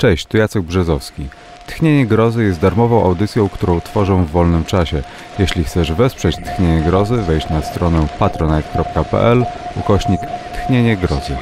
Cześć, tu Jacek Brzezowski. Tchnienie Grozy jest darmową audycją, którą tworzą w wolnym czasie. Jeśli chcesz wesprzeć Tchnienie Grozy, wejdź na stronę patronite.pl ukośnik Tchnienie Grozy.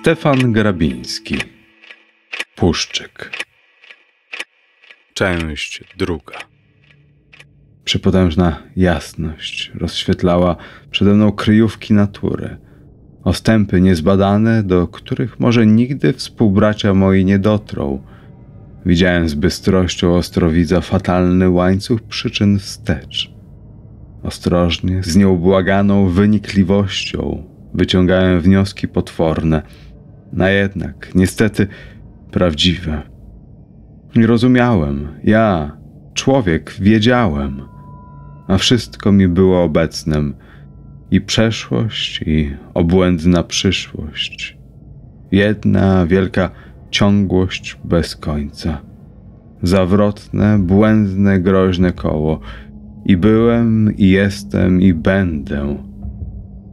Stefan Grabiński Puszczyk Część druga Przypotężna jasność rozświetlała przede mną kryjówki natury, ostępy niezbadane, do których może nigdy współbracia moi nie dotrą. Widziałem z bystrością ostrowidza fatalny łańcuch przyczyn wstecz. Ostrożnie, z nieubłaganą wynikliwością wyciągałem wnioski potworne – a jednak, niestety, prawdziwe. Rozumiałem, ja, człowiek, wiedziałem, a wszystko mi było obecnym i przeszłość, i obłędna przyszłość. Jedna wielka ciągłość bez końca. Zawrotne, błędne, groźne koło. I byłem, i jestem, i będę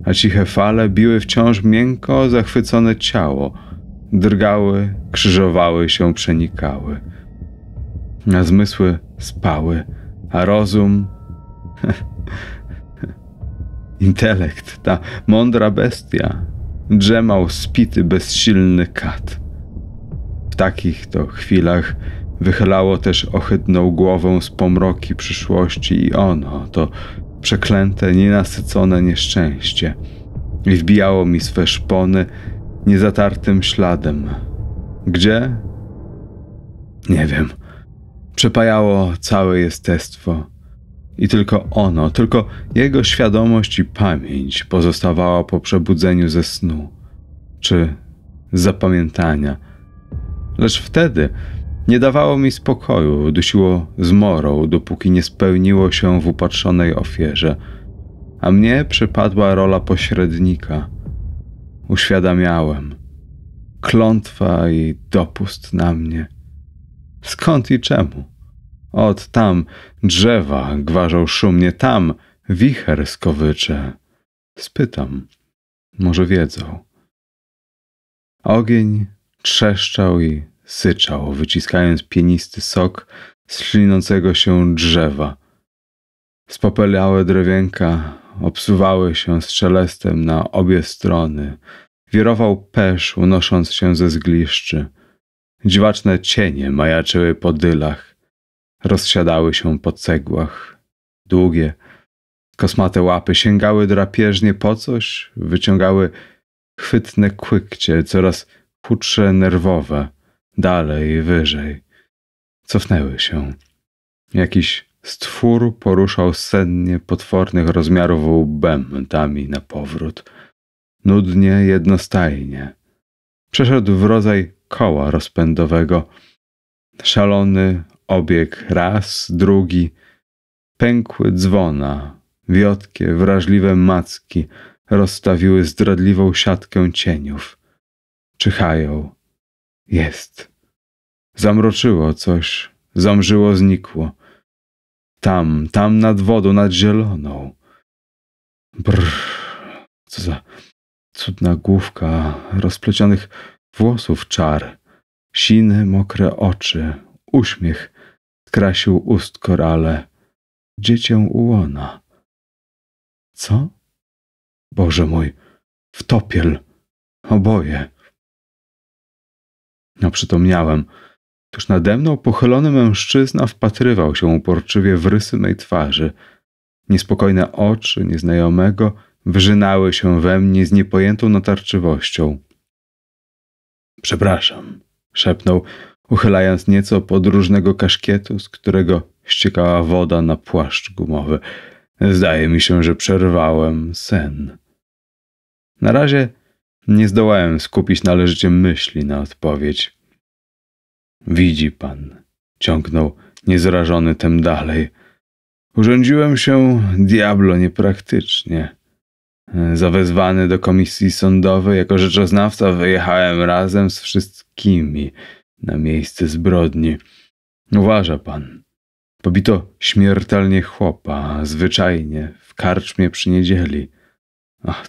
a ciche fale biły wciąż miękko zachwycone ciało, drgały, krzyżowały się, przenikały. A zmysły spały, a rozum. Intelekt, ta mądra bestia, drzemał spity, bezsilny kat. W takich to chwilach wychylało też ohydną głową z pomroki przyszłości i ono, to przeklęte, nienasycone nieszczęście i wbijało mi swe szpony niezatartym śladem. Gdzie? Nie wiem. Przepajało całe jestestwo. I tylko ono, tylko jego świadomość i pamięć pozostawała po przebudzeniu ze snu, czy zapamiętania. Lecz wtedy nie dawało mi spokoju, dusiło zmorą, dopóki nie spełniło się w upatrzonej ofierze, a mnie przypadła rola pośrednika. Uświadamiałem. Klątwa i dopust na mnie. Skąd i czemu? Od tam drzewa gwarzą szumnie, tam wicher skowycze. Spytam. Może wiedzą. Ogień trzeszczał i syczał, wyciskając pienisty sok z ślinącego się drzewa. Spopeliałe drewienka obsuwały się z szelestem na obie strony. Wirował pesz, unosząc się ze zgliszczy. Dziwaczne cienie majaczyły po dylach. Rozsiadały się po cegłach. Długie, kosmate łapy sięgały drapieżnie po coś, wyciągały chwytne kłykcie, coraz chudsze, nerwowe dalej, wyżej. Cofnęły się. Jakiś stwór poruszał sennie potwornych rozmiarów łbętami na powrót. Nudnie, jednostajnie. Przeszedł w rodzaj koła rozpędowego. Szalony obieg raz, drugi. Pękły dzwona, wiotkie, wrażliwe macki rozstawiły zdradliwą siatkę cieniów. Czyhają, jest. Zamroczyło coś, zamrzyło, znikło. Tam, tam nad wodą, nad zieloną. Brr, co za cudna główka rozplecionych włosów czar. Sine, mokre oczy, uśmiech skrasił ust korale. Dziecię ułona. Co? Boże mój, w topiel. Oboje. Oprzytomniałem. No, Tuż nade mną pochylony mężczyzna wpatrywał się uporczywie w rysy mej twarzy. Niespokojne oczy nieznajomego wyrzynały się we mnie z niepojętą natarczywością. Przepraszam, szepnął, uchylając nieco podróżnego kaszkietu, z którego ściekała woda na płaszcz gumowy. Zdaje mi się, że przerwałem sen. Na razie nie zdołałem skupić należycie myśli na odpowiedź. Widzi pan, ciągnął niezrażony tem dalej. Urządziłem się diablo niepraktycznie. Zawezwany do komisji sądowej jako rzeczoznawca wyjechałem razem z wszystkimi na miejsce zbrodni. Uważa pan. Pobito śmiertelnie chłopa, zwyczajnie, w karczmie przy niedzieli. Ach,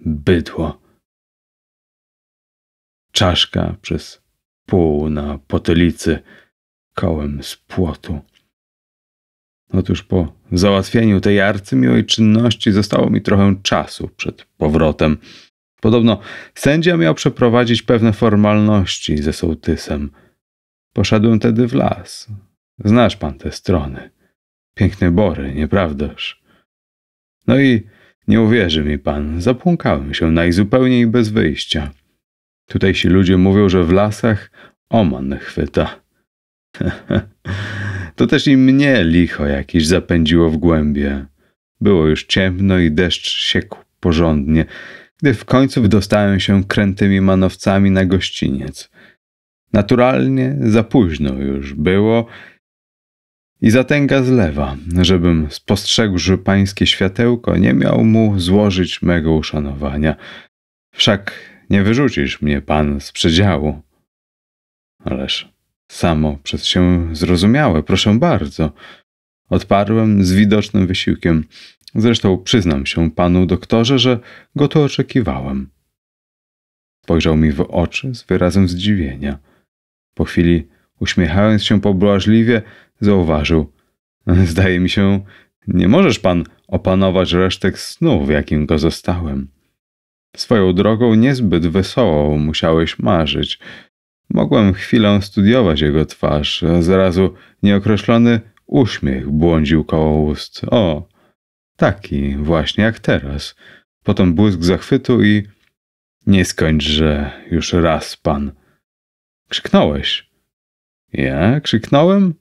bydło czaszka przez pół na potylicy kołem z płotu. Otóż po załatwieniu tej arcymiłej czynności zostało mi trochę czasu przed powrotem. Podobno sędzia miał przeprowadzić pewne formalności ze sołtysem. Poszedłem tedy w las. Znasz pan te strony. Piękne bory, nieprawdaż? No i nie uwierzy mi pan, zapłąkałem się najzupełniej bez wyjścia. Tutaj się ludzie mówią, że w lasach oman chwyta. to też i mnie licho jakieś zapędziło w głębie. Było już ciemno i deszcz siekł porządnie, gdy w końcu wydostałem się krętymi manowcami na gościniec. Naturalnie za późno już było i zatęga z lewa, żebym spostrzegł, że pańskie światełko nie miał mu złożyć mego uszanowania. Wszak nie wyrzucisz mnie pan z przedziału. Ależ samo przez się zrozumiałe, proszę bardzo. Odparłem z widocznym wysiłkiem. Zresztą przyznam się panu doktorze, że go tu oczekiwałem. Spojrzał mi w oczy z wyrazem zdziwienia. Po chwili, uśmiechając się pobłażliwie, zauważył. Zdaje mi się, nie możesz pan opanować resztek snu, w jakim go zostałem. Swoją drogą niezbyt wesołą musiałeś marzyć. Mogłem chwilę studiować jego twarz. Zrazu nieokreślony uśmiech błądził koło ust. O, taki właśnie jak teraz. Potem błysk zachwytu i... Nie skończ, że już raz pan. Krzyknąłeś. Ja krzyknąłem?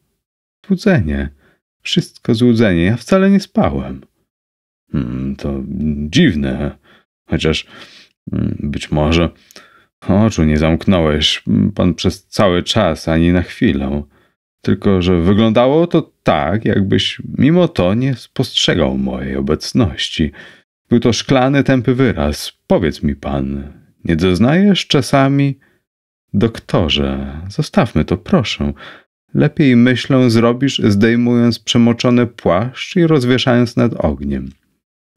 Złudzenie. Wszystko złudzenie. Ja wcale nie spałem. Hmm, to dziwne. Chociaż mm, być może oczu nie zamknąłeś mm, pan przez cały czas ani na chwilę. Tylko, że wyglądało to tak, jakbyś mimo to nie spostrzegał mojej obecności. Był to szklany, tępy wyraz. Powiedz mi pan, nie doznajesz czasami? Doktorze, zostawmy to, proszę. Lepiej myślę zrobisz, zdejmując przemoczony płaszcz i rozwieszając nad ogniem.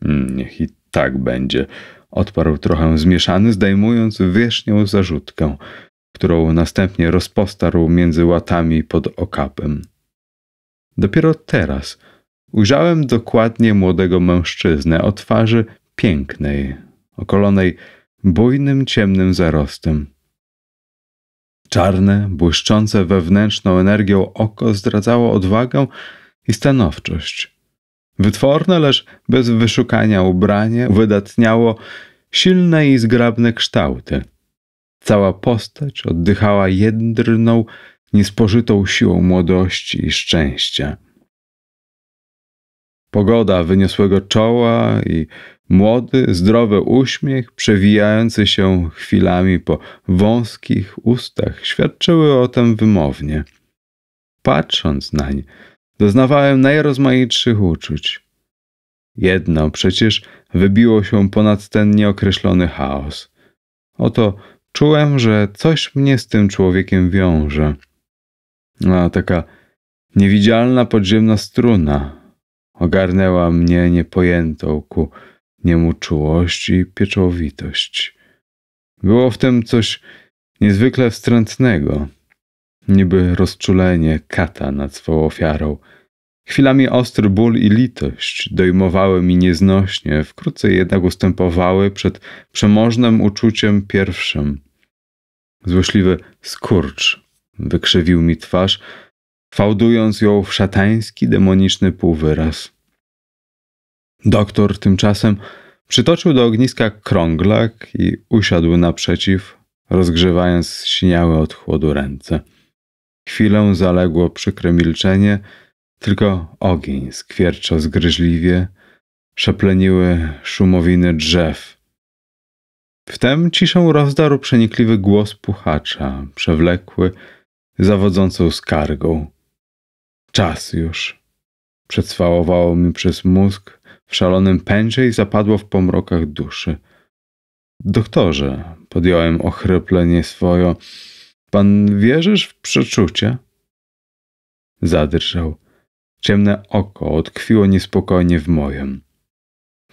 Mm, niech i tak będzie, odparł trochę zmieszany, zdejmując wierzchnią zarzutkę, którą następnie rozpostarł między łatami pod okapem. Dopiero teraz ujrzałem dokładnie młodego mężczyznę o twarzy pięknej, okolonej bujnym ciemnym zarostem. Czarne, błyszczące wewnętrzną energią oko zdradzało odwagę i stanowczość. Wytworne, lecz bez wyszukania ubranie wydatniało silne i zgrabne kształty. Cała postać oddychała jędrną, niespożytą siłą młodości i szczęścia. Pogoda wyniosłego czoła i młody, zdrowy uśmiech, przewijający się chwilami po wąskich ustach, świadczyły o tym wymownie. Patrząc nań, doznawałem najrozmaitszych uczuć. Jedno przecież wybiło się ponad ten nieokreślony chaos. Oto czułem, że coś mnie z tym człowiekiem wiąże. A taka niewidzialna podziemna struna ogarnęła mnie niepojętą ku niemu czułość i pieczołowitość. Było w tym coś niezwykle wstrętnego niby rozczulenie kata nad swą ofiarą. Chwilami ostry ból i litość dojmowały mi nieznośnie, wkrótce jednak ustępowały przed przemożnym uczuciem pierwszym. Złośliwy skurcz wykrzywił mi twarz, fałdując ją w szatański, demoniczny półwyraz. Doktor tymczasem przytoczył do ogniska krąglak i usiadł naprzeciw, rozgrzewając siniałe od chłodu ręce. Chwilę zaległo przykre milczenie, tylko ogień skwierczał zgryźliwie, szepleniły szumowiny drzew. Wtem ciszę rozdarł przenikliwy głos puchacza, przewlekły, zawodzącą skargą. Czas już. Przetrwałowało mi przez mózg, w szalonym pędzie i zapadło w pomrokach duszy. Doktorze, podjąłem ochryple swoje. Pan wierzysz w przeczucie? Zadrżał. Ciemne oko odkwiło niespokojnie w mojem.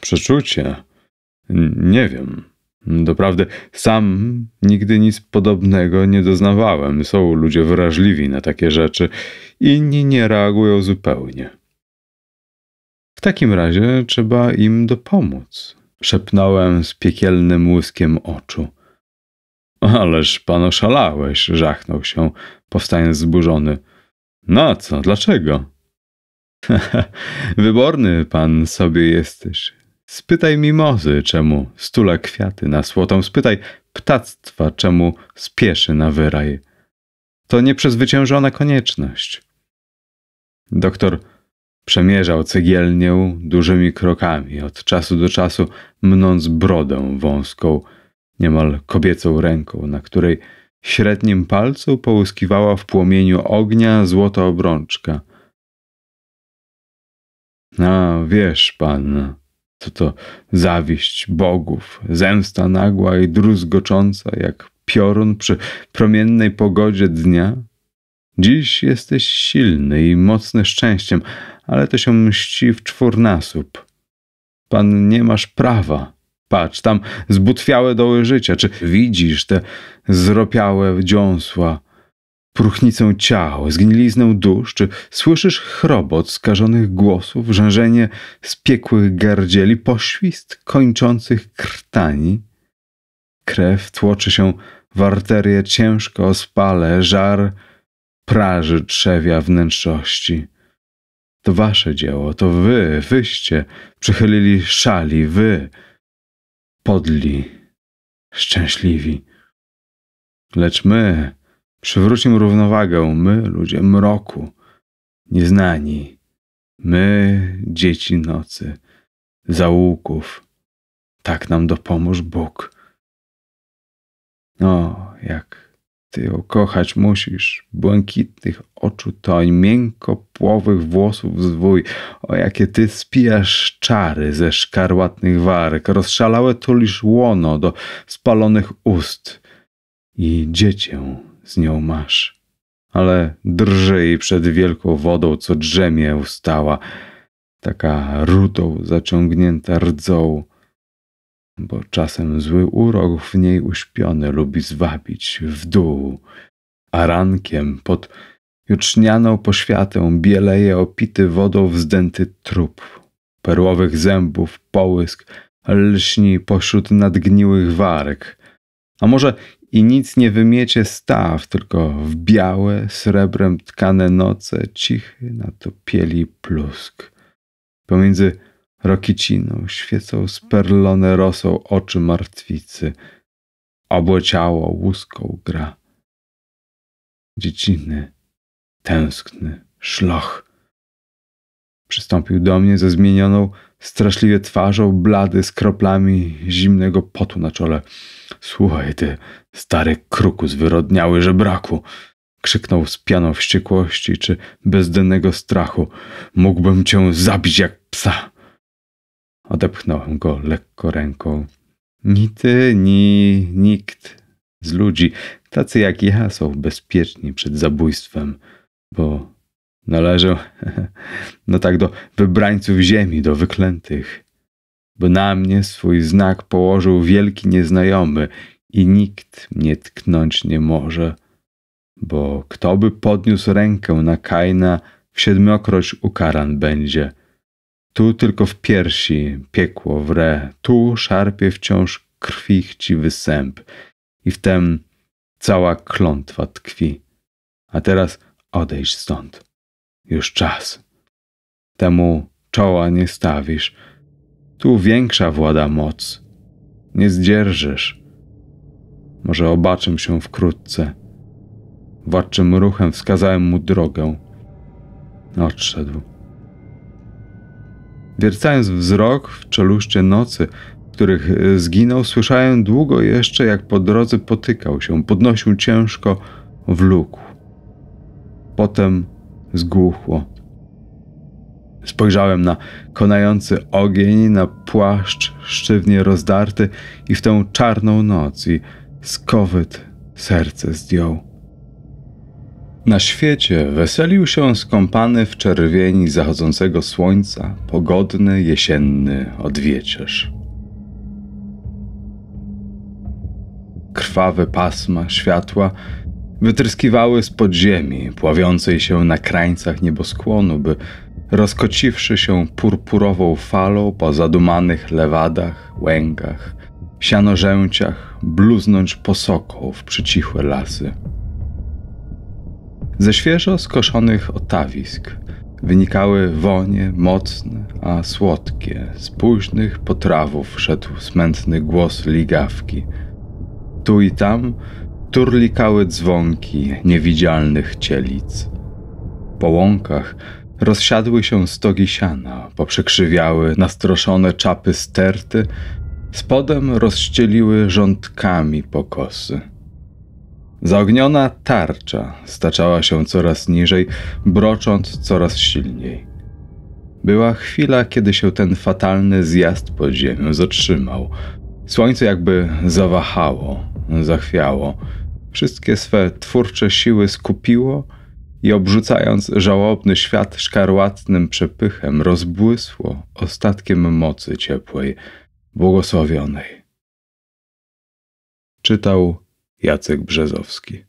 Przeczucie? Nie wiem. Doprawdy sam nigdy nic podobnego nie doznawałem. Są ludzie wrażliwi na takie rzeczy, inni nie reagują zupełnie. W takim razie trzeba im dopomóc, szepnąłem z piekielnym łyskiem oczu. Ależ pan oszalałeś, żachnął się, powstając zburzony. Na no co? Dlaczego? Wyborny pan sobie jesteś. Spytaj mimozy, czemu stule kwiaty na słotą. Spytaj ptactwa, czemu spieszy na wyraj. To nieprzezwyciężona konieczność. Doktor przemierzał cegielnię dużymi krokami, od czasu do czasu mnąc brodę wąską – niemal kobiecą ręką, na której średnim palcu połyskiwała w płomieniu ognia złota obrączka. A wiesz pan, co to zawiść bogów, zemsta nagła i druzgocząca jak piorun przy promiennej pogodzie dnia? Dziś jesteś silny i mocny szczęściem, ale to się mści w czwórnasób. Pan nie masz prawa. Patrz, tam zbutwiałe doły życia, czy widzisz te zropiałe dziąsła, próchnicę ciał, zgniliznę dusz, czy słyszysz chrobot skażonych głosów, rzężenie spiekłych gardzieli, poświst kończących krtani? Krew tłoczy się w arterię ciężko spale, żar praży trzewia wnętrzności. To wasze dzieło, to wy, wyście przychylili szali, wy, podli, szczęśliwi. Lecz my, przywrócimy równowagę, my, ludzie mroku, nieznani, my, dzieci nocy, zaułków, tak nam dopomóż Bóg. No jak ty okochać musisz błękitnych oczu toń, miękko płowych włosów zwój, o jakie ty spijasz czary ze szkarłatnych warg, rozszalałe tulisz łono do spalonych ust i dziecię z nią masz. Ale drżej przed wielką wodą, co drzemie ustała, taka rudą zaciągnięta rdzą, bo czasem zły urok w niej uśpiony lubi zwabić w dół, a rankiem pod jucznianą poświatę bieleje opity wodą wzdęty trup, perłowych zębów połysk lśni pośród nadgniłych warg, a może i nic nie wymiecie staw, tylko w białe, srebrem tkane noce cichy na topieli plusk. Pomiędzy Rokiciną świecą sperlone rosą oczy martwicy, obłociało łuską gra. Dzieciny, tęskny szloch. Przystąpił do mnie ze zmienioną straszliwie twarzą, blady z kroplami zimnego potu na czole. Słuchaj ty, stary kruku zwyrodniały żebraku! Krzyknął z pianą wściekłości czy bezdennego strachu. Mógłbym cię zabić jak psa. Odepchnąłem go lekko ręką. Ni ty, ni nikt z ludzi, tacy jak ja, są bezpieczni przed zabójstwem, bo należę, no tak, do wybrańców ziemi, do wyklętych. Bo na mnie swój znak położył wielki nieznajomy i nikt mnie tknąć nie może, bo kto by podniósł rękę na Kaina, w siedmiokroć ukaran będzie. Tu tylko w piersi piekło wre, tu szarpie wciąż krwi chciwy sęp i wtem cała klątwa tkwi. A teraz odejść stąd. Już czas. Temu czoła nie stawisz. Tu większa włada moc. Nie zdzierżysz. Może obaczym się wkrótce. Władczym ruchem wskazałem mu drogę. Odszedł. Wiercając wzrok w czeluszcze nocy, w których e, zginął, słyszałem długo jeszcze, jak po drodze potykał się, podnosił ciężko, wlókł. Potem zgłuchło. Spojrzałem na konający ogień, na płaszcz sztywnie rozdarty i w tę czarną noc i skowyt serce zdjął. Na świecie weselił się skąpany w czerwieni zachodzącego słońca pogodny jesienny odwieczerz. Krwawe pasma światła wytryskiwały z podziemi pławiącej się na krańcach nieboskłonu, by rozkociwszy się purpurową falą po zadumanych lewadach, łęgach, sianorzęciach, bluznąć posoką w przycichłe lasy. Ze świeżo skoszonych otawisk wynikały wonie mocne, a słodkie. Z późnych potrawów szedł smętny głos ligawki. Tu i tam turlikały dzwonki niewidzialnych cielic. Po łąkach rozsiadły się stogi siana, poprzekrzywiały nastroszone czapy sterty, spodem rozścieliły rządkami pokosy. Zaogniona tarcza staczała się coraz niżej, brocząc coraz silniej. Była chwila, kiedy się ten fatalny zjazd pod ziemią zatrzymał. Słońce jakby zawahało, zachwiało. Wszystkie swe twórcze siły skupiło i obrzucając żałobny świat szkarłatnym przepychem, rozbłysło ostatkiem mocy ciepłej, błogosławionej. Czytał Jacek Brzezowski.